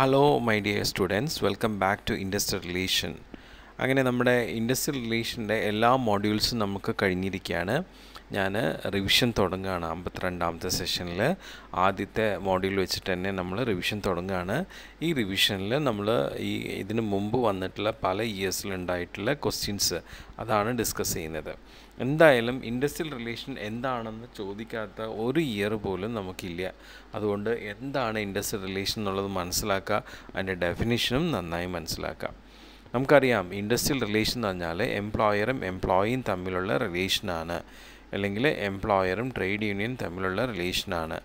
hello my dear students welcome back to industrial relation അങ്ങനെ നമ്മുടെ industrial റിലേഷൻ്റെ എല്ലാ മോഡ്യൂൾസും നമുക്ക് കഴിഞ്ഞിരിക്കുകയാണ് ഞാൻ റിവിഷൻ തുടങ്ങുകയാണ് അമ്പത്തിരണ്ടാമത്തെ സെഷനിൽ ആദ്യത്തെ മോഡ്യൂൾ വെച്ചിട്ട് തന്നെ നമ്മൾ റിവിഷൻ തുടങ്ങുകയാണ് ഈ റിവിഷനിൽ നമ്മൾ ഈ ഇതിന് മുമ്പ് വന്നിട്ടുള്ള പല ഇയേഴ്സിലുണ്ടായിട്ടുള്ള ക്വസ്റ്റ്യൻസ് അതാണ് ഡിസ്കസ് ചെയ്യുന്നത് എന്തായാലും ഇൻഡസ്ട്രിയൽ റിലേഷൻ എന്താണെന്ന് ചോദിക്കാത്ത ഒരു ഇയർ പോലും നമുക്കില്ല അതുകൊണ്ട് എന്താണ് ഇൻഡസ്ട്രിയൽ റിലേഷൻ എന്നുള്ളത് മനസ്സിലാക്കുക അതിൻ്റെ ഡെഫിനിഷനും നന്നായി മനസ്സിലാക്കാം നമുക്കറിയാം ഇൻഡസ്ട്രിയൽ റിലേഷൻ എന്ന് പറഞ്ഞാൽ എംപ്ലോയറും എംപ്ലോയിയും തമ്മിലുള്ള റിലേഷനാണ് അല്ലെങ്കിൽ എംപ്ലോയറും ട്രേഡ് യൂണിയനും തമ്മിലുള്ള റിലേഷനാണ്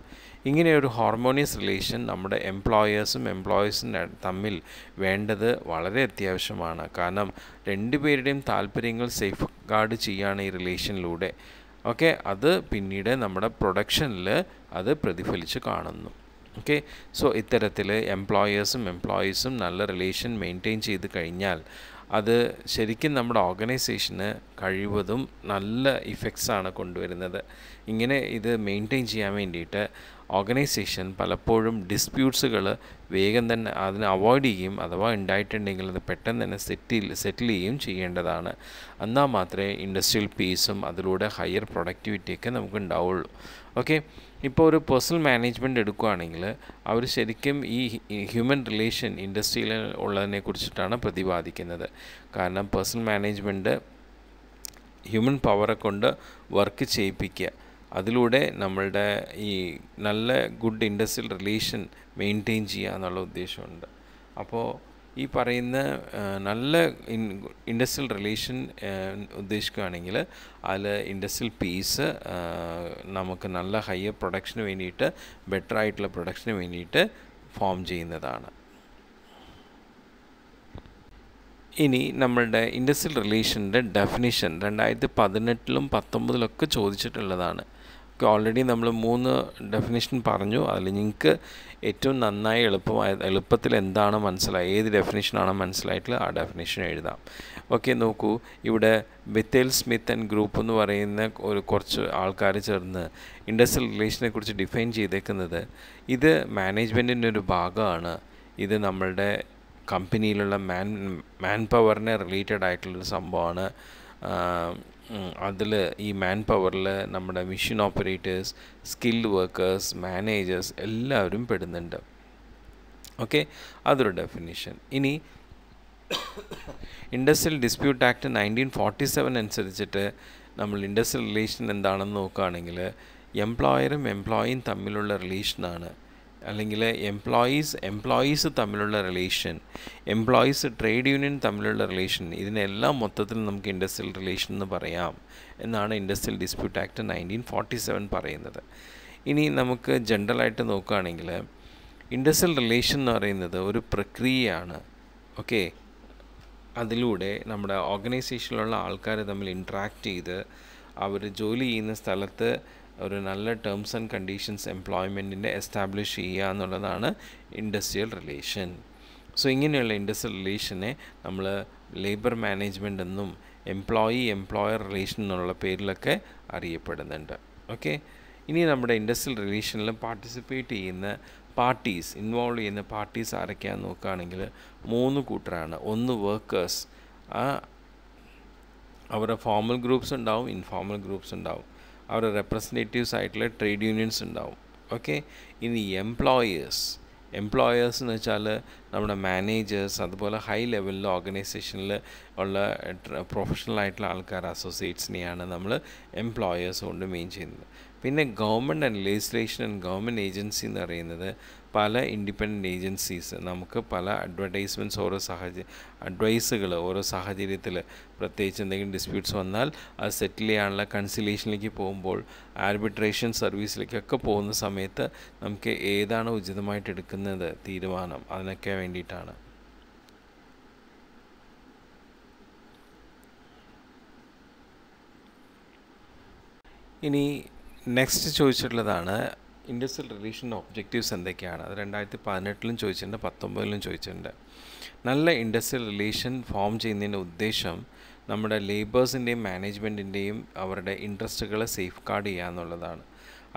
ഇങ്ങനെ ഒരു ഹോർമോണിയസ് റിലേഷൻ നമ്മുടെ എംപ്ലോയേഴ്സും എംപ്ലോയീസും തമ്മിൽ വേണ്ടത് വളരെ അത്യാവശ്യമാണ് കാരണം രണ്ടുപേരുടെയും താല്പര്യങ്ങൾ സേഫ് ഗാർഡ് ചെയ്യുകയാണ് ഈ റിലേഷനിലൂടെ ഓക്കെ അത് പിന്നീട് നമ്മുടെ പ്രൊഡക്ഷനിൽ അത് പ്രതിഫലിച്ച് കാണുന്നു ഓക്കെ സോ ഇത്തരത്തിൽ എംപ്ലോയേഴ്സും എംപ്ലോയീസും നല്ല റിലേഷൻ മെയിൻറ്റെയിൻ ചെയ്ത് കഴിഞ്ഞാൽ അത് ശരിക്കും നമ്മുടെ ഓർഗനൈസേഷന് കഴിവതും നല്ല ഇഫക്ട്സാണ് കൊണ്ടുവരുന്നത് ഇങ്ങനെ ഇത് മെയിൻറ്റെയിൻ ചെയ്യാൻ വേണ്ടിയിട്ട് ഓർഗനൈസേഷൻ പലപ്പോഴും ഡിസ്പ്യൂട്ട്സുകൾ വേഗം തന്നെ അതിനെ അവോയ്ഡ് ചെയ്യുകയും അഥവാ ഉണ്ടായിട്ടുണ്ടെങ്കിൽ അത് പെട്ടെന്ന് തന്നെ സെറ്റിൽ സെറ്റിൽ ചെയ്യുകയും ചെയ്യേണ്ടതാണ് എന്നാൽ മാത്രമേ ഇൻഡസ്ട്രിയൽ പീസും അതിലൂടെ ഹയർ പ്രൊഡക്ടിവിറ്റിയൊക്കെ നമുക്ക് ഉണ്ടാവുള്ളൂ ഓക്കെ ഇപ്പോൾ ഒരു പേഴ്സണൽ മാനേജ്മെൻറ്റ് എടുക്കുകയാണെങ്കിൽ അവർ ശരിക്കും ഈ ഹ്യൂമൻ റിലേഷൻ ഇൻഡസ്ട്രിയിൽ ഉള്ളതിനെ കുറിച്ചിട്ടാണ് പ്രതിപാദിക്കുന്നത് കാരണം പേഴ്സണൽ മാനേജ്മെൻറ്റ് ഹ്യൂമൻ പവറെ കൊണ്ട് വർക്ക് ചെയ്യിപ്പിക്കുക അതിലൂടെ നമ്മളുടെ ഈ നല്ല ഗുഡ് ഇൻഡസ്ട്രിയൽ റിലേഷൻ മെയിൻറ്റെയിൻ ചെയ്യുക എന്നുള്ള ഉദ്ദേശമുണ്ട് അപ്പോൾ ഈ പറയുന്ന നല്ല ഇൻഡസ്ട്രിയൽ റിലേഷൻ ഉദ്ദേശിക്കുകയാണെങ്കിൽ അതിൽ ഇൻഡസ്ട്രിയൽ പീസ് നമുക്ക് നല്ല ഹയർ പ്രൊഡക്ഷന് വേണ്ടിയിട്ട് ബെറ്റർ ആയിട്ടുള്ള പ്രൊഡക്ഷന് വേണ്ടിയിട്ട് ഫോം ചെയ്യുന്നതാണ് ഇനി നമ്മളുടെ ഇൻഡസ്ട്രിയൽ റിലേഷൻ്റെ ഡെഫിനിഷൻ രണ്ടായിരത്തി പതിനെട്ടിലും പത്തൊമ്പതിലൊക്കെ ചോദിച്ചിട്ടുള്ളതാണ് ഒക്കെ ഓൾറെഡി നമ്മൾ മൂന്ന് ഡെഫിനേഷൻ പറഞ്ഞു അതിൽ നിങ്ങൾക്ക് ഏറ്റവും നന്നായി എളുപ്പമായ എളുപ്പത്തിൽ എന്താണ് മനസ്സിലായത് ഏത് ഡെഫിനേഷനാണ് മനസ്സിലായിട്ടുള്ളത് ആ ഡെഫിനേഷൻ എഴുതാം ഓക്കെ നോക്കൂ ഇവിടെ ബിത്തേൽ സ്മിത്ത് ആൻഡ് ഗ്രൂപ്പ് എന്ന് പറയുന്ന ഒരു കുറച്ച് ആൾക്കാർ ചേർന്ന് ഇൻഡസ്ട്രിയൽ റിലേഷനെ കുറിച്ച് ഡിഫൈൻ ചെയ്തേക്കുന്നത് ഇത് മാനേജ്മെൻറ്റിൻ്റെ ഒരു ഭാഗമാണ് ഇത് നമ്മളുടെ കമ്പനിയിലുള്ള മാൻ മാൻ പവറിനെ റിലേറ്റഡ് ആയിട്ടുള്ളൊരു സംഭവമാണ് അതിൽ ഈ മാൻ പവറിൽ നമ്മുടെ machine operators skilled workers managers എല്ലാവരും പെടുന്നുണ്ട് ഓക്കെ അതൊരു ഡെഫിനിഷൻ ഇനി industrial dispute act nineteen forty seven അനുസരിച്ചിട്ട് നമ്മൾ ഇൻഡസ്ട്രിയൽ റിലേഷൻ എന്താണെന്ന് നോക്കുകയാണെങ്കിൽ എംപ്ലോയറും എംപ്ലോയിയും തമ്മിലുള്ള റിലേഷനാണ് അല്ലെങ്കിൽ എംപ്ലോയീസ് എംപ്ലോയീസ് തമ്മിലുള്ള റിലേഷൻ എംപ്ലോയീസ് ട്രേഡ് യൂണിയൻ തമ്മിലുള്ള റിലേഷൻ ഇതിനെല്ലാം മൊത്തത്തിൽ നമുക്ക് ഇൻഡസ്ട്രിയൽ റിലേഷൻ എന്ന് പറയാം എന്നാണ് industrial dispute act nineteen forty seven പറയുന്നത് ഇനി നമുക്ക് ജനറലായിട്ട് നോക്കുകയാണെങ്കിൽ ഇൻഡസ്ട്രിയൽ റിലേഷൻ എന്ന് പറയുന്നത് ഒരു പ്രക്രിയയാണ് ഓക്കെ അതിലൂടെ നമ്മുടെ ഓർഗനൈസേഷനിലുള്ള ആൾക്കാർ തമ്മിൽ ഇൻട്രാക്റ്റ് ചെയ്ത് അവർ ജോലി ചെയ്യുന്ന സ്ഥലത്ത് ഒരു നല്ല ടേംസ് ആൻഡ് കണ്ടീഷൻസ് എംപ്ലോയ്മെൻറ്റിൻ്റെ എസ്റ്റാബ്ലിഷ് ചെയ്യുക എന്നുള്ളതാണ് ഇൻഡസ്ട്രിയൽ റിലേഷൻ സോ ഇങ്ങനെയുള്ള ഇൻഡസ്ട്രിയൽ റിലേഷനെ നമ്മൾ ലേബർ മാനേജ്മെൻ്റ് എന്നും എംപ്ലോയി എംപ്ലോയർ റിലേഷൻ എന്നുള്ള പേരിലൊക്കെ അറിയപ്പെടുന്നുണ്ട് ഓക്കെ ഇനി നമ്മുടെ ഇൻഡസ്ട്രിയൽ റിലേഷനിൽ പാർട്ടിസിപ്പേറ്റ് ചെയ്യുന്ന പാർട്ടീസ് ഇൻവോൾവ് ചെയ്യുന്ന പാർട്ടീസ് ആരൊക്കെയാ നോക്കുകയാണെങ്കിൽ മൂന്ന് കൂട്ടരാണ് ഒന്ന് വർക്കേഴ്സ് അവരുടെ ഫോമൽ ഗ്രൂപ്പ്സ് ഉണ്ടാവും ഇൻഫോമൽ ഗ്രൂപ്പ്സ് ഉണ്ടാവും അവിടെ റെപ്രസെൻറ്റേറ്റീവ്സ് ആയിട്ടുള്ള ട്രേഡ് യൂണിയൻസ് ഉണ്ടാവും ഓക്കെ ഇനി എംപ്ലോയേഴ്സ് എംപ്ലോയേഴ്സ് എന്ന് വെച്ചാൽ നമ്മുടെ മാനേജേഴ്സ് അതുപോലെ ഹൈ ലെവലിൽ ഓർഗനൈസേഷനിൽ ഉള്ള പ്രൊഫഷണൽ ആയിട്ടുള്ള ആൾക്കാർ അസോസിയേറ്റ്സിനെയാണ് നമ്മൾ എംപ്ലോയേഴ്സ് കൊണ്ട് മെയിൻ ചെയ്യുന്നത് പിന്നെ government and legislation and government agency എന്ന് പറയുന്നത് പല ഇൻഡിപെൻഡൻറ്റ് ഏജൻസീസ് നമുക്ക് പല അഡ്വർടൈസ്മെൻറ്റ്സ് ഓരോ സാഹചര്യം അഡ്വൈസുകൾ ഓരോ സാഹചര്യത്തിൽ പ്രത്യേകിച്ച് എന്തെങ്കിലും ഡിസ്പ്യൂട്ട്സ് വന്നാൽ അത് സെറ്റിൽ ചെയ്യാനുള്ള കൺസിലേഷനിലേക്ക് പോകുമ്പോൾ ആർബിട്രേഷൻ സർവീസിലേക്കൊക്കെ പോകുന്ന സമയത്ത് നമുക്ക് ഏതാണ് ഉചിതമായിട്ട് എടുക്കുന്നത് തീരുമാനം അതിനൊക്കെ വേണ്ടിയിട്ടാണ് ഇനി നെക്സ്റ്റ് ചോദിച്ചിട്ടുള്ളതാണ് ഇൻഡസ്ട്രിയൽ റിലേഷൻ ഒബ്ജക്റ്റീവ്സ് എന്തൊക്കെയാണ് അത് രണ്ടായിരത്തി പതിനെട്ടിലും ചോദിച്ചിട്ടുണ്ട് പത്തൊമ്പതിലും ചോദിച്ചിട്ടുണ്ട് നല്ല ഇൻഡസ്ട്രിയൽ റിലേഷൻ ഫോം ചെയ്യുന്നതിൻ്റെ ഉദ്ദേശം നമ്മുടെ ലേബേഴ്സിൻ്റെയും മാനേജ്മെൻറ്റിൻ്റെയും അവരുടെ ഇൻട്രസ്റ്റുകളെ സേഫ് ഗാർഡ് ചെയ്യുക എന്നുള്ളതാണ്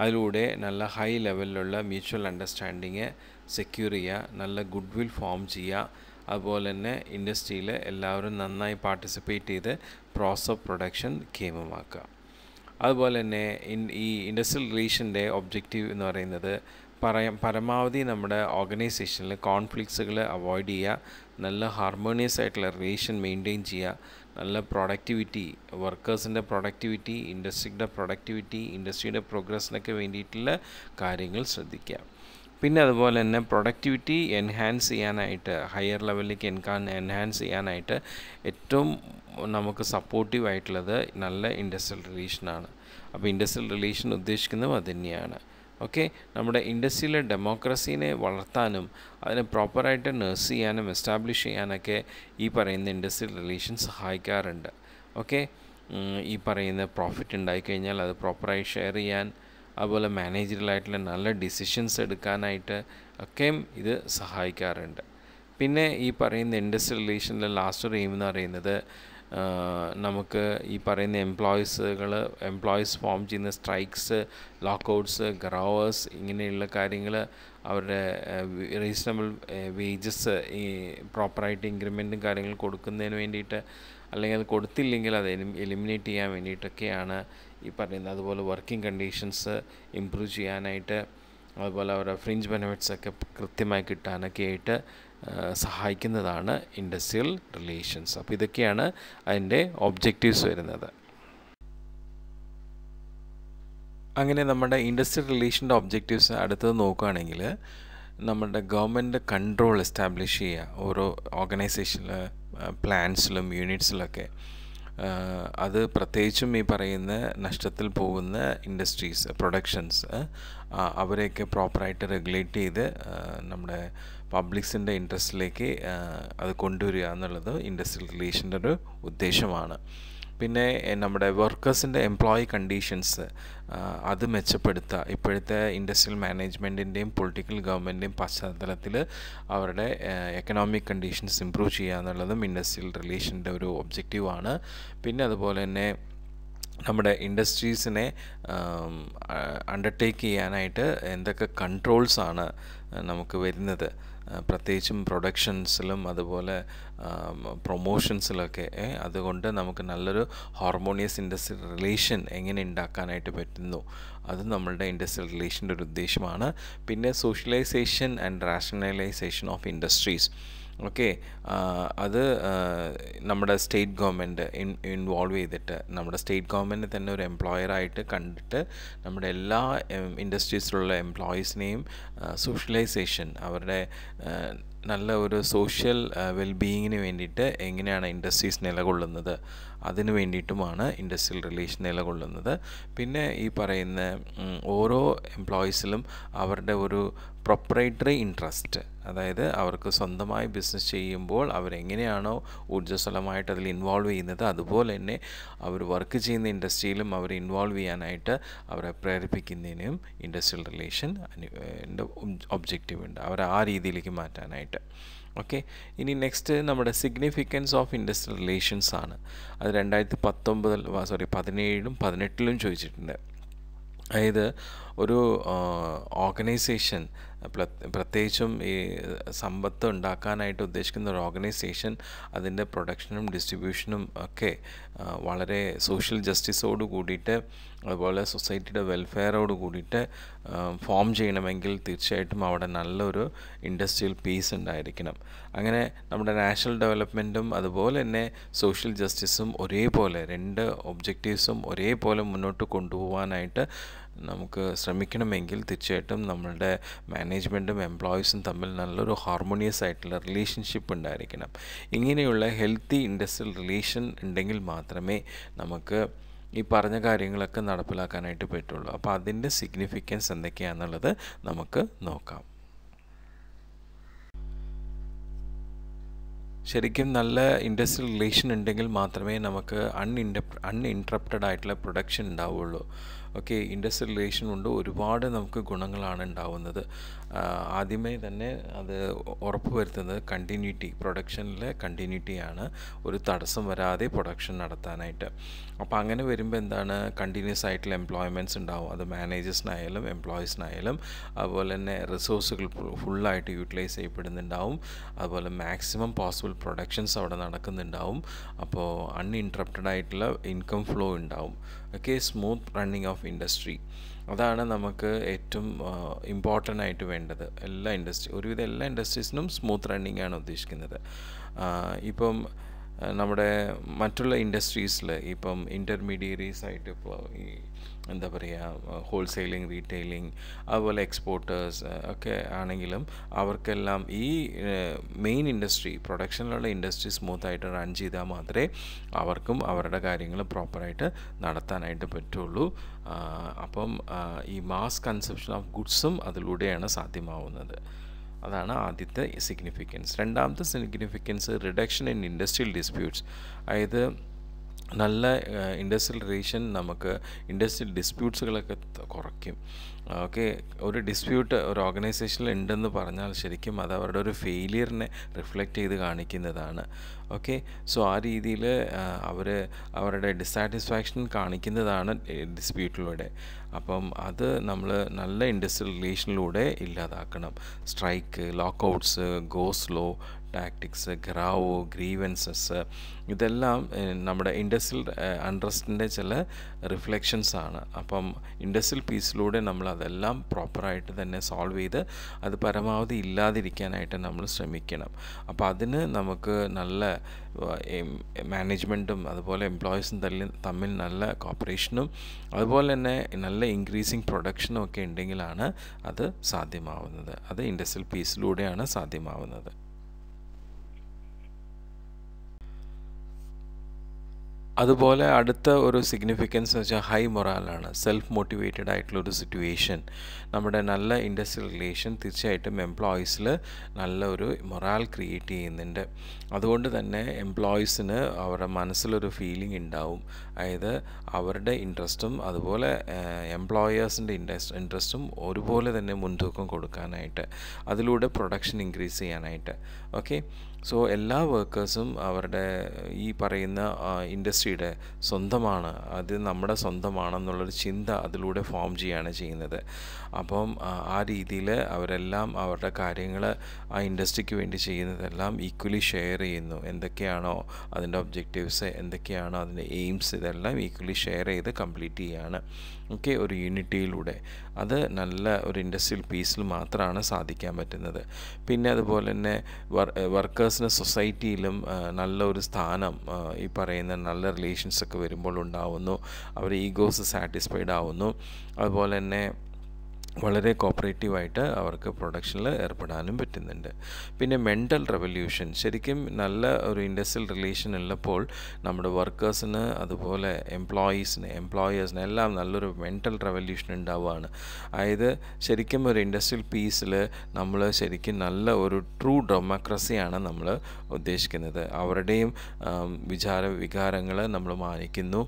അതിലൂടെ നല്ല ഹൈ ലെവലിലുള്ള മ്യൂച്വൽ അണ്ടർസ്റ്റാൻഡിങ് സെക്യൂർ ചെയ്യുക നല്ല ഗുഡ് വിൽ ഫോം ചെയ്യുക അതുപോലെ തന്നെ ഇൻഡസ്ട്രിയിൽ എല്ലാവരും നന്നായി പാർട്ടിസിപ്പേറ്റ് ചെയ്ത് പ്രോസ് ഓഫ് പ്രൊഡക്ഷൻ കേമമാക്കുക അതുപോലെ തന്നെ ഈ ഇൻഡസ്ട്രിയൽ റിലേഷൻ്റെ ഒബ്ജക്റ്റീവ് എന്ന് പറയുന്നത് പറയാം പരമാവധി നമ്മുടെ ഓർഗനൈസേഷനിൽ കോൺഫ്ലിക്ട്സുകൾ അവോയ്ഡ് ചെയ്യുക നല്ല ഹാർമോണിയസ് ആയിട്ടുള്ള റിലേഷൻ മെയിൻറ്റെയിൻ ചെയ്യുക നല്ല പ്രൊഡക്ടിവിറ്റി വർക്കേഴ്സിൻ്റെ പ്രൊഡക്ടിവിറ്റി ഇൻഡസ്ട്രിയുടെ പ്രൊഡക്ടിവിറ്റി ഇൻഡസ്ട്രിയുടെ പ്രോഗ്രസ്സിനൊക്കെ വേണ്ടിയിട്ടുള്ള കാര്യങ്ങൾ ശ്രദ്ധിക്കുക പിന്നെ അതുപോലെ തന്നെ പ്രൊഡക്ടിവിറ്റി എൻഹാൻസ് ചെയ്യാനായിട്ട് ഹയർ ലെവലിലേക്ക് എൻകാൻ എൻഹാൻസ് ചെയ്യാനായിട്ട് ഏറ്റവും നമുക്ക് സപ്പോർട്ടീവ് ആയിട്ടുള്ളത് നല്ല ഇൻഡസ്ട്രിയൽ റിലേഷനാണ് അപ്പോൾ ഇൻഡസ്ട്രിയൽ റിലേഷൻ ഉദ്ദേശിക്കുന്നതും തന്നെയാണ് ഓക്കെ നമ്മുടെ ഇൻഡസ്ട്രിയിലെ ഡെമോക്രസീനെ വളർത്താനും അതിനെ പ്രോപ്പറായിട്ട് നേഴ്സ് ചെയ്യാനും എസ്റ്റാബ്ലിഷ് ചെയ്യാനൊക്കെ ഈ പറയുന്ന ഇൻഡസ്ട്രിയൽ റിലേഷൻ സഹായിക്കാറുണ്ട് ഓക്കെ ഈ പറയുന്ന പ്രോഫിറ്റ് ഉണ്ടായിക്കഴിഞ്ഞാൽ അത് പ്രോപ്പറായി ഷെയർ ചെയ്യാൻ അതുപോലെ മാനേജറിലായിട്ടുള്ള നല്ല ഡിസിഷൻസ് എടുക്കാനായിട്ട് ഒക്കെയും ഇത് സഹായിക്കാറുണ്ട് പിന്നെ ഈ പറയുന്ന ഇൻഡസ്ട്രിയൽ റിലേഷനിലെ ലാസ്റ്റ് ഒരു എയിം എന്ന് പറയുന്നത് നമുക്ക് ഈ പറയുന്ന എംപ്ലോയീസുകൾ എംപ്ലോയീസ് ഫോം ചെയ്യുന്ന സ്ട്രൈക്സ് ലോക്കൗട്ട്സ് ഗ്രവേഴ്സ് ഇങ്ങനെയുള്ള കാര്യങ്ങൾ അവരുടെ റീസണബിൾ വേജസ് ഈ പ്രോപ്പറായിട്ട് ഇൻക്രിമെൻറ്റും കാര്യങ്ങൾ കൊടുക്കുന്നതിന് വേണ്ടിയിട്ട് അല്ലെങ്കിൽ അത് കൊടുത്തില്ലെങ്കിൽ അത് എലിമിനേറ്റ് ചെയ്യാൻ വേണ്ടിയിട്ടൊക്കെയാണ് ഈ പറയുന്ന അതുപോലെ വർക്കിംഗ് കണ്ടീഷൻസ് ഇമ്പ്രൂവ് ചെയ്യാനായിട്ട് അതുപോലെ അവരുടെ ഫ്രിഞ്ച് ബെനിഫിറ്റ്സൊക്കെ കൃത്യമായി കിട്ടാനൊക്കെ ആയിട്ട് സഹായിക്കുന്നതാണ് ഇൻഡസ്ട്രിയൽ റിലേഷൻസ് അപ്പോൾ ഇതൊക്കെയാണ് അതിൻ്റെ ഒബ്ജക്റ്റീവ്സ് വരുന്നത് അങ്ങനെ നമ്മുടെ ഇൻഡസ്ട്രിയൽ റിലേഷൻ്റെ ഒബ്ജക്റ്റീവ്സ് അടുത്തത് നോക്കുകയാണെങ്കിൽ നമ്മുടെ ഗവൺമെൻറ് കൺട്രോൾ എസ്റ്റാബ്ലിഷ് ചെയ്യുക ഓരോ ഓർഗനൈസേഷനിൽ പ്ലാൻസിലും യൂണിറ്റ്സിലൊക്കെ അത് പ്രത്യേകിച്ചും ഈ പറയുന്ന നഷ്ടത്തിൽ പോകുന്ന ഇൻഡസ്ട്രീസ് പ്രൊഡക്ഷൻസ് അവരെയൊക്കെ പ്രോപ്പറായിട്ട് റെഗുലേറ്റ് ചെയ്ത് നമ്മുടെ പബ്ലിക്സിൻ്റെ ഇൻട്രസ്റ്റിലേക്ക് അത് കൊണ്ടുവരിക എന്നുള്ളത് ഇൻഡസ്ട്രിയൽ റിലേഷൻ്റെ ഒരു ഉദ്ദേശമാണ് പിന്നെ നമ്മുടെ വർക്കേഴ്സിൻ്റെ എംപ്ലോയി കണ്ടീഷൻസ് അത് മെച്ചപ്പെടുത്തുക ഇപ്പോഴത്തെ ഇൻഡസ്ട്രിയൽ മാനേജ്മെൻറ്റിൻ്റെയും പൊളിറ്റിക്കൽ ഗവൺമെൻറ്റിൻ്റെയും പശ്ചാത്തലത്തിൽ അവരുടെ എക്കണോമിക് കണ്ടീഷൻസ് ഇമ്പ്രൂവ് ചെയ്യുക എന്നുള്ളതും ഇൻഡസ്ട്രിയൽ റിലേഷൻ്റെ ഒരു ഒബ്ജക്റ്റീവാണ് പിന്നെ അതുപോലെ തന്നെ നമ്മുടെ ഇൻഡസ്ട്രീസിനെ അണ്ടർടേക്ക് ചെയ്യാനായിട്ട് എന്തൊക്കെ കൺട്രോൾസാണ് നമുക്ക് വരുന്നത് പ്രത്യേകിച്ചും പ്രൊഡക്ഷൻസിലും അതുപോലെ പ്രൊമോഷൻസിലൊക്കെ അതുകൊണ്ട് നമുക്ക് നല്ലൊരു ഹോർമോണിയസ് ഇൻഡസ്ട്രിയൽ റിലേഷൻ എങ്ങനെ ഉണ്ടാക്കാനായിട്ട് പറ്റുന്നു അത് നമ്മളുടെ ഇൻഡസ്ട്രിയൽ റിലേഷൻ്റെ ഒരു ഉദ്ദേശമാണ് പിന്നെ socialisation and rationalisation of industries okay അത് നമ്മുടെ സ്റ്റേറ്റ് ഗവൺമെൻറ് ഇൻവോൾവ് ചെയ്തിട്ട് നമ്മുടെ സ്റ്റേറ്റ് ഗവൺമെൻറ് തന്നെ ഒരു എംപ്ലോയറായിട്ട് കണ്ടിട്ട് നമ്മുടെ എല്ലാ ഇൻഡസ്ട്രീസിലുള്ള എംപ്ലോയീസിനെയും സോഷ്യലൈസേഷൻ അവരുടെ നല്ല ഒരു സോഷ്യൽ വെൽബീയിങ്ങിന് വേണ്ടിയിട്ട് എങ്ങനെയാണ് ഇൻഡസ്ട്രീസ് നിലകൊള്ളുന്നത് അതിന് വേണ്ടിയിട്ടുമാണ് ഇൻഡസ്ട്രിയൽ റിലേഷൻ നിലകൊള്ളുന്നത് പിന്നെ ഈ പറയുന്ന ഓരോ എംപ്ലോയീസിലും അവരുടെ ഒരു പ്രൊപ്പറേറ്ററി ഇൻട്രസ്റ്റ് അതായത് അവർക്ക് സ്വന്തമായി ബിസിനസ് ചെയ്യുമ്പോൾ അവരെങ്ങനെയാണോ ഊർജ്ജസ്വലമായിട്ട് അതിൽ ഇൻവോൾവ് ചെയ്യുന്നത് അതുപോലെ തന്നെ അവർ വർക്ക് ചെയ്യുന്ന ഇൻഡസ്ട്രിയിലും അവരെ ഇൻവോൾവ് ചെയ്യാനായിട്ട് അവരെ പ്രേരിപ്പിക്കുന്നതിനും ഇൻഡസ്ട്രിയൽ റിലേഷൻ ഒബ്ജക്റ്റീവ് ഉണ്ട് അവരെ ആ രീതിയിലേക്ക് മാറ്റാനായിട്ട് ആയിട്ട് ഓക്കെ ഇനി നെക്സ്റ്റ് നമ്മുടെ സിഗ്നിഫിക്കൻസ് ഓഫ് ഇൻഡസ്ട്രിയൽ റിലേഷൻസ് ആണ് അത് രണ്ടായിരത്തി പത്തൊമ്പതിൽ സോറി പതിനേഴിലും പതിനെട്ടിലും ചോദിച്ചിട്ടുണ്ട് അതായത് ഒരു ഓർഗനൈസേഷൻ പ്രത്യേകിച്ചും ഈ സമ്പത്ത് ഉണ്ടാക്കാനായിട്ട് ഉദ്ദേശിക്കുന്ന ഒരു ഓർഗനൈസേഷൻ അതിൻ്റെ പ്രൊഡക്ഷനും ഡിസ്ട്രിബ്യൂഷനും ഒക്കെ വളരെ സോഷ്യൽ ജസ്റ്റിസോട് കൂടിയിട്ട് അതുപോലെ സൊസൈറ്റിയുടെ വെൽഫെയറോട് കൂടിയിട്ട് ഫോം ചെയ്യണമെങ്കിൽ തീർച്ചയായിട്ടും അവിടെ നല്ലൊരു ഇൻഡസ്ട്രിയൽ പീസ് ഉണ്ടായിരിക്കണം അങ്ങനെ നമ്മുടെ നാഷണൽ ഡെവലപ്മെൻറ്റും അതുപോലെ തന്നെ സോഷ്യൽ ജസ്റ്റിസും ഒരേപോലെ രണ്ട് ഒബ്ജക്റ്റീവ്സും ഒരേപോലെ മുന്നോട്ട് കൊണ്ടുപോകാനായിട്ട് നമുക്ക് ശ്രമിക്കണമെങ്കിൽ തീർച്ചയായിട്ടും നമ്മളുടെ മാനേജ്മെൻറ്റും എംപ്ലോയീസും തമ്മിൽ നല്ലൊരു ഹാർമോണിയസ് ആയിട്ടുള്ള റിലേഷൻഷിപ്പ് ഉണ്ടായിരിക്കണം ഇങ്ങനെയുള്ള ഹെൽത്തി ഇൻഡസ്ട്രിയൽ റിലേഷൻ ഉണ്ടെങ്കിൽ മാത്രമേ നമുക്ക് ഈ പറഞ്ഞ കാര്യങ്ങളൊക്കെ നടപ്പിലാക്കാനായിട്ട് പറ്റുള്ളൂ അപ്പോൾ അതിൻ്റെ സിഗ്നിഫിക്കൻസ് എന്തൊക്കെയാണെന്നുള്ളത് നമുക്ക് നോക്കാം ശരിക്കും നല്ല ഇൻഡസ്ട്രിയൽ റിലേഷൻ ഉണ്ടെങ്കിൽ മാത്രമേ നമുക്ക് അൺഇൻഡ അൺഇൻട്രപ്റ്റഡ് ആയിട്ടുള്ള പ്രൊഡക്ഷൻ ഉണ്ടാവുള്ളൂ ഒക്കെ ഇൻഡസ്ട്രിയൽ റിലേഷൻ കൊണ്ട് ഒരുപാട് നമുക്ക് ഗുണങ്ങളാണ് ഉണ്ടാവുന്നത് ആദ്യമേ തന്നെ അത് ഉറപ്പ് വരുത്തുന്നത് കണ്ടിന്യൂറ്റി പ്രൊഡക്ഷനിലെ കണ്ടിന്യൂറ്റിയാണ് ഒരു തടസ്സം വരാതെ പ്രൊഡക്ഷൻ നടത്താനായിട്ട് അപ്പോൾ അങ്ങനെ വരുമ്പോൾ എന്താണ് കണ്ടിന്യൂസ് ആയിട്ടുള്ള എംപ്ലോയ്മെൻറ്റ്സ് ഉണ്ടാവും അത് മാനേജേഴ്സിനായാലും എംപ്ലോയീസിനായാലും അതുപോലെ തന്നെ റിസോഴ്സുകൾ ഫുള്ളായിട്ട് യൂട്ടിലൈസ് ചെയ്യപ്പെടുന്നുണ്ടാവും അതുപോലെ മാക്സിമം പോസിബിൾ പ്രൊഡക്ഷൻസ് അവിടെ നടക്കുന്നുണ്ടാവും അപ്പോൾ അൺഇൻട്രപ്റ്റഡ് ആയിട്ടുള്ള ഇൻകം ഫ്ലോ ഉണ്ടാവും okay smooth running of of industry അതാണ് നമുക്ക് ഏറ്റവും ഇമ്പോർട്ടൻ്റ് ആയിട്ട് വേണ്ടത് എല്ലാ ഇൻഡസ്ട്രി ഒരുവിധം എല്ലാ ഇൻഡസ്ട്രീസിനും സ്മൂത്ത് റണ്ണിങ് ആണ് ഉദ്ദേശിക്കുന്നത് ഇപ്പം നമ്മുടെ മറ്റുള്ള ഇൻഡസ്ട്രീസിൽ ഇപ്പം ഇൻ്റർമീഡിയറീസ് ആയിട്ട് ഇപ്പോൾ ഈ എന്താ പറയുക ഹോൾസെയിലിംഗ് റീറ്റെയിലിംഗ് അതുപോലെ എക്സ്പോർട്ടേഴ്സ് ഒക്കെ ആണെങ്കിലും അവർക്കെല്ലാം ഈ മെയിൻ ഇൻഡസ്ട്രി പ്രൊഡക്ഷനിലുള്ള ഇൻഡസ്ട്രി സ്മൂത്തായിട്ട് റൺ ചെയ്താൽ മാത്രമേ അവർക്കും അവരുടെ കാര്യങ്ങൾ പ്രോപ്പറായിട്ട് നടത്താനായിട്ട് പറ്റുള്ളൂ അപ്പം ഈ മാസ് കൺസെപ്ഷൻ ഓഫ് ഗുഡ്സും അതിലൂടെയാണ് സാധ്യമാവുന്നത് അതാണ് ആദ്യത്തെ സിഗ്നിഫിക്കൻസ് രണ്ടാമത്തെ significance reduction in industrial disputes അതായത് നല്ല ഇൻഡസ്ട്രിയൽ റിലേഷൻ നമുക്ക് ഇൻഡസ്ട്രിയൽ ഡിസ്പ്യൂട്ട്സുകളൊക്കെ കുറയ്ക്കും ഓക്കെ ഒരു ഡിസ്പ്യൂട്ട് ഒരു ഓർഗനൈസേഷനിൽ ഉണ്ടെന്ന് പറഞ്ഞാൽ ശരിക്കും അത് അവരുടെ ഒരു ഫെയിലിയറിനെ റിഫ്ലക്റ്റ് ചെയ്ത് കാണിക്കുന്നതാണ് ഓക്കെ സോ ആ രീതിയിൽ അവർ അവരുടെ ഡിസാറ്റിസ്ഫാക്ഷൻ കാണിക്കുന്നതാണ് ഡിസ്പ്യൂട്ടിലൂടെ അപ്പം അത് നമ്മൾ നല്ല ഇൻഡസ്ട്രിയൽ റിലേഷനിലൂടെ ഇല്ലാതാക്കണം strike lockouts go slow tactics gherao grievances ഇതെല്ലാം നമ്മുടെ ഇൻഡസ്ട്രിയൽ അൺട്രസ്റ്റിൻ്റെ ചില റിഫ്ലക്ഷൻസ് ആണ് അപ്പം ഇൻഡസ്ട്രിയൽ പീസിലൂടെ നമ്മൾ അതെല്ലാം പ്രോപ്പറായിട്ട് തന്നെ സോൾവ് ചെയ്ത് അത് പരമാവധി ഇല്ലാതിരിക്കാനായിട്ട് നമ്മൾ ശ്രമിക്കണം അപ്പോൾ അതിന് നമുക്ക് നല്ല മാനേജ്മെൻറ്റും അതുപോലെ എംപ്ലോയീസും തമ്മിൽ തമ്മിൽ നല്ല കോപ്പറേഷനും അതുപോലെ തന്നെ നല്ല ഇൻക്രീസിങ് പ്രൊഡക്ഷനും ഒക്കെ ഉണ്ടെങ്കിലാണ് അത് സാധ്യമാവുന്നത് അത് ഇൻഡസ്ട്രിയൽ പീസിലൂടെയാണ് സാധ്യമാവുന്നത് അതുപോലെ അടുത്ത ഒരു സിഗ്നിഫിക്കൻസ് എന്ന് വെച്ചാൽ ഹൈ മൊറാലാണ് സെൽഫ് മോട്ടിവേറ്റഡ് ആയിട്ടുള്ള ഒരു സിറ്റുവേഷൻ നമ്മുടെ നല്ല ഇൻഡസ്ട്രിയൽ റിലേഷൻ തീർച്ചയായിട്ടും എംപ്ലോയീസിൽ നല്ല ഒരു മൊറാൽ ക്രിയേറ്റ് ചെയ്യുന്നുണ്ട് അതുകൊണ്ട് തന്നെ എംപ്ലോയീസിന് അവരുടെ മനസ്സിലൊരു ഫീലിംഗ് ഉണ്ടാവും അതായത് അവരുടെ ഇൻട്രസ്റ്റും അതുപോലെ എംപ്ലോയേഴ്സിൻ്റെ ഇൻട്രസ്റ്റ് ഇൻട്രസ്റ്റും ഒരുപോലെ തന്നെ മുൻതൂക്കം കൊടുക്കാനായിട്ട് അതിലൂടെ പ്രൊഡക്ഷൻ ഇൻക്രീസ് ചെയ്യാനായിട്ട് ഓക്കെ സോ എല്ലാ വർക്കേഴ്സും അവരുടെ ഈ പറയുന്ന ഇൻഡസ്ട്രിയുടെ സ്വന്തമാണ് അത് നമ്മുടെ സ്വന്തമാണെന്നുള്ളൊരു ചിന്ത അതിലൂടെ ഫോം ചെയ്യുകയാണ് ചെയ്യുന്നത് അപ്പം ആ രീതിയിൽ അവരെല്ലാം അവരുടെ കാര്യങ്ങൾ ആ ഇൻഡസ്ട്രിക്ക് വേണ്ടി ചെയ്യുന്നതെല്ലാം ഈക്വലി ഷെയർ ചെയ്യുന്നു എന്തൊക്കെയാണോ അതിൻ്റെ ഒബ്ജക്റ്റീവ്സ് എന്തൊക്കെയാണോ അതിൻ്റെ എയിംസ് ഇതെല്ലാം ഈക്വലി ഷെയർ ചെയ്ത് കംപ്ലീറ്റ് ചെയ്യുകയാണ് ഓക്കെ ഒരു യൂണിറ്റിയിലൂടെ അത് നല്ല ഒരു ഇൻഡസ്ട്രിയൽ പീസിൽ മാത്രമാണ് സാധിക്കാൻ പറ്റുന്നത് പിന്നെ അതുപോലെ തന്നെ വർക്കേഴ്സിന് സൊസൈറ്റിയിലും നല്ല ഒരു സ്ഥാനം ഈ പറയുന്ന നല്ല റിലേഷൻസൊക്കെ വരുമ്പോൾ ഉണ്ടാവുന്നു അവർ ഈഗോസ് സാറ്റിസ്ഫൈഡ് ആവുന്നു അതുപോലെ തന്നെ വളരെ കോപ്പറേറ്റീവായിട്ട് അവർക്ക് പ്രൊഡക്ഷനിൽ ഏർപ്പെടാനും പറ്റുന്നുണ്ട് പിന്നെ മെൻ്റൽ റെവല്യൂഷൻ ശരിക്കും നല്ല ഒരു ഇൻഡസ്ട്രിയൽ റിലേഷൻ ഉള്ളപ്പോൾ നമ്മുടെ വർക്കേഴ്സിന് അതുപോലെ എംപ്ലോയീസിന് എംപ്ലോയേഴ്സിന് എല്ലാം നല്ലൊരു മെൻ്റൽ റെവല്യൂഷൻ ഉണ്ടാവുകയാണ് അതായത് ശരിക്കും ഒരു ഇൻഡസ്ട്രിയൽ പീസിൽ നമ്മൾ ശരിക്കും നല്ല ഒരു ട്രൂ ഡെമോക്രസിയാണ് നമ്മൾ ഉദ്ദേശിക്കുന്നത് അവരുടെയും വിചാര വികാരങ്ങൾ നമ്മൾ മാനിക്കുന്നു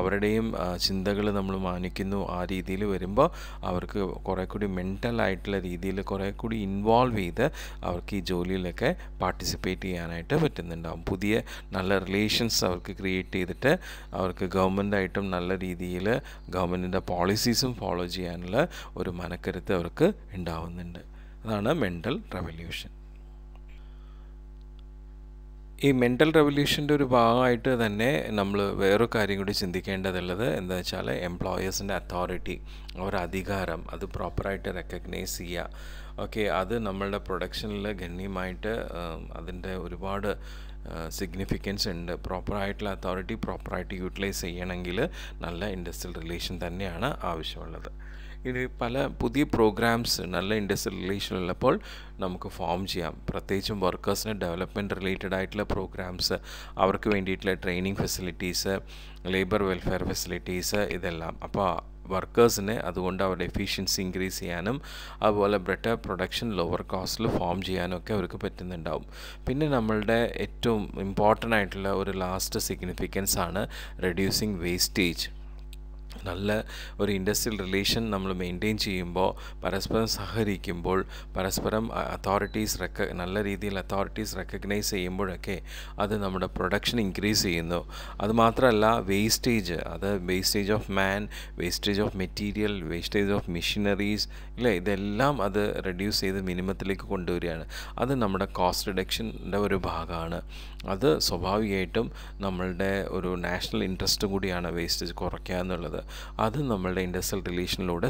അവരുടെയും ചിന്തകൾ നമ്മൾ മാനിക്കുന്നു ആ രീതിയിൽ വരുമ്പോൾ അവർക്ക് അവർക്ക് കുറേ കൂടി മെൻ്റലായിട്ടുള്ള രീതിയിൽ കുറേ കൂടി ഇൻവോൾവ് ചെയ്ത് അവർക്ക് ഈ ജോലിയിലൊക്കെ പാർട്ടിസിപ്പേറ്റ് ചെയ്യാനായിട്ട് പറ്റുന്നുണ്ടാവും പുതിയ നല്ല റിലേഷൻസ് അവർക്ക് ക്രിയേറ്റ് ചെയ്തിട്ട് അവർക്ക് ഗവൺമെൻറ്റായിട്ടും നല്ല രീതിയിൽ ഗവൺമെൻറ്റിൻ്റെ പോളിസീസും ഫോളോ ചെയ്യാനുള്ള ഒരു മനക്കരുത്ത് അവർക്ക് ഉണ്ടാവുന്നുണ്ട് അതാണ് മെൻ്റൽ റെവല്യൂഷൻ ഈ മെൻ്റൽ റെവല്യൂഷൻ്റെ ഒരു ഭാഗമായിട്ട് തന്നെ നമ്മൾ വേറൊരു കാര്യം കൂടി ചിന്തിക്കേണ്ടതുള്ളത് എന്താ വെച്ചാൽ എംപ്ലോയേഴ്സിൻ്റെ അതോറിറ്റി അവരുടെ അധികാരം അത് പ്രോപ്പറായിട്ട് റെക്കഗ്നൈസ് ചെയ്യുക ഓക്കെ അത് നമ്മളുടെ പ്രൊഡക്ഷനിൽ ഗണ്യമായിട്ട് അതിൻ്റെ ഒരുപാട് സിഗ്നിഫിക്കൻസ് ഉണ്ട് പ്രോപ്പറായിട്ടുള്ള അതോറിറ്റി പ്രോപ്പറായിട്ട് യൂട്ടിലൈസ് ചെയ്യണമെങ്കിൽ നല്ല ഇൻഡസ്ട്രിയൽ റിലേഷൻ തന്നെയാണ് ആവശ്യമുള്ളത് ഇനി പല പുതിയ പ്രോഗ്രാംസ് നല്ല ഇൻഡസ്ട്രിയൽ റിലേഷൻ ഉള്ളപ്പോൾ നമുക്ക് ഫോം ചെയ്യാം പ്രത്യേകിച്ചും വർക്കേഴ്സിന് ഡെവലപ്മെൻറ്റ് റിലേറ്റഡ് ആയിട്ടുള്ള പ്രോഗ്രാംസ് അവർക്ക് വേണ്ടിയിട്ടുള്ള training facilities labour welfare facilities ഇതെല്ലാം അപ്പോൾ വർക്കേഴ്സിനെ അതുകൊണ്ട് അവരുടെ എഫിഷ്യൻസി ഇൻക്രീസ് ചെയ്യാനും അതുപോലെ ബെറ്റർ പ്രൊഡക്ഷൻ ലോവർ കോസ്റ്റിൽ ഫോം ചെയ്യാനും ഒക്കെ അവർക്ക് പറ്റുന്നുണ്ടാവും പിന്നെ നമ്മളുടെ ഏറ്റവും ഇമ്പോർട്ടൻ്റ് ആയിട്ടുള്ള ഒരു ലാസ്റ്റ് സിഗ്നിഫിക്കൻസ് ആണ് റെഡ്യൂസിങ് വേസ്റ്റേജ് നല്ല ഒരു ഇൻഡസ്ട്രിയൽ റിലേഷൻ നമ്മൾ മെയിൻറ്റെയിൻ ചെയ്യുമ്പോൾ പരസ്പരം സഹകരിക്കുമ്പോൾ പരസ്പരം അതോറിറ്റീസ് റെക്ക നല്ല രീതിയിൽ അതോറിറ്റീസ് റെക്കഗ്നൈസ് ചെയ്യുമ്പോഴൊക്കെ അത് നമ്മുടെ പ്രൊഡക്ഷൻ ഇൻക്രീസ് ചെയ്യുന്നു അതുമാത്രമല്ല വേസ്റ്റേജ് അത് wastage of man wastage of material wastage of machineries ഇല്ലേ ഇതെല്ലാം അത് റെഡ്യൂസ് ചെയ്ത് മിനിമത്തിലേക്ക് കൊണ്ടുവരികയാണ് അത് നമ്മുടെ കോസ്റ്റ് റിഡക്ഷൻ്റെ ഒരു ഭാഗമാണ് അത് സ്വാഭാവികമായിട്ടും നമ്മളുടെ ഒരു നാഷണൽ ഇൻട്രസ്റ്റ് കൂടിയാണ് വേസ്റ്റേജ് കുറയ്ക്കുക എന്നുള്ളത് അത് നമ്മളുടെ ഇൻഡസ്ട്രിയൽ റിലേഷനിലൂടെ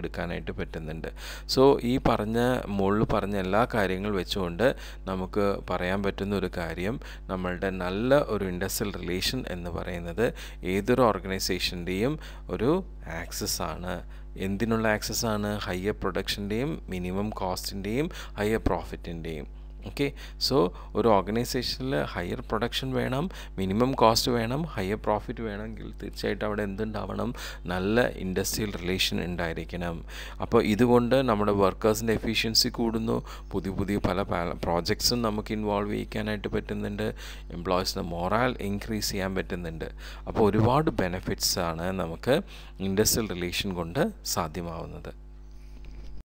എടുക്കാനായിട്ട് പറ്റുന്നുണ്ട് സോ ഈ പറഞ്ഞ മുകളിൽ പറഞ്ഞ എല്ലാ കാര്യങ്ങൾ വെച്ചുകൊണ്ട് നമുക്ക് പറയാൻ പറ്റുന്ന ഒരു കാര്യം നമ്മളുടെ നല്ല ഒരു ഇൻഡസ്ട്രിയൽ റിലേഷൻ എന്ന് പറയുന്നത് ഏതൊരു ഓർഗനൈസേഷൻ്റെയും ഒരു ആക്സസ് ആണ് എന്തിനുള്ള ആക്സസ് ആണ് ഹയർ പ്രൊഡക്ഷൻ്റെയും മിനിമം കോസ്റ്റിൻ്റെയും ഹയർ പ്രോഫിറ്റിൻ്റെയും ഓക്കെ സോ ഒരു ഓർഗനൈസേഷനിൽ ഹയർ പ്രൊഡക്ഷൻ വേണം മിനിമം കോസ്റ്റ് വേണം ഹയർ പ്രോഫിറ്റ് വേണമെങ്കിൽ തീർച്ചയായിട്ടും അവിടെ എന്തുണ്ടാവണം നല്ല ഇൻഡസ്ട്രിയൽ റിലേഷൻ ഉണ്ടായിരിക്കണം അപ്പോൾ ഇതുകൊണ്ട് നമ്മുടെ വർക്കേഴ്സിൻ്റെ എഫിഷ്യൻസി കൂടുന്നു പുതിയ പുതിയ പല പ്രോജക്ട്സും നമുക്ക് ഇൻവോൾവ് ചെയ്യിക്കാനായിട്ട് പറ്റുന്നുണ്ട് എംപ്ലോയീസിന് മൊറാൽ ഇൻക്രീസ് ചെയ്യാൻ പറ്റുന്നുണ്ട് അപ്പോൾ ഒരുപാട് ബെനിഫിറ്റ്സ് ആണ് നമുക്ക് ഇൻഡസ്ട്രിയൽ റിലേഷൻ കൊണ്ട് സാധ്യമാവുന്നത്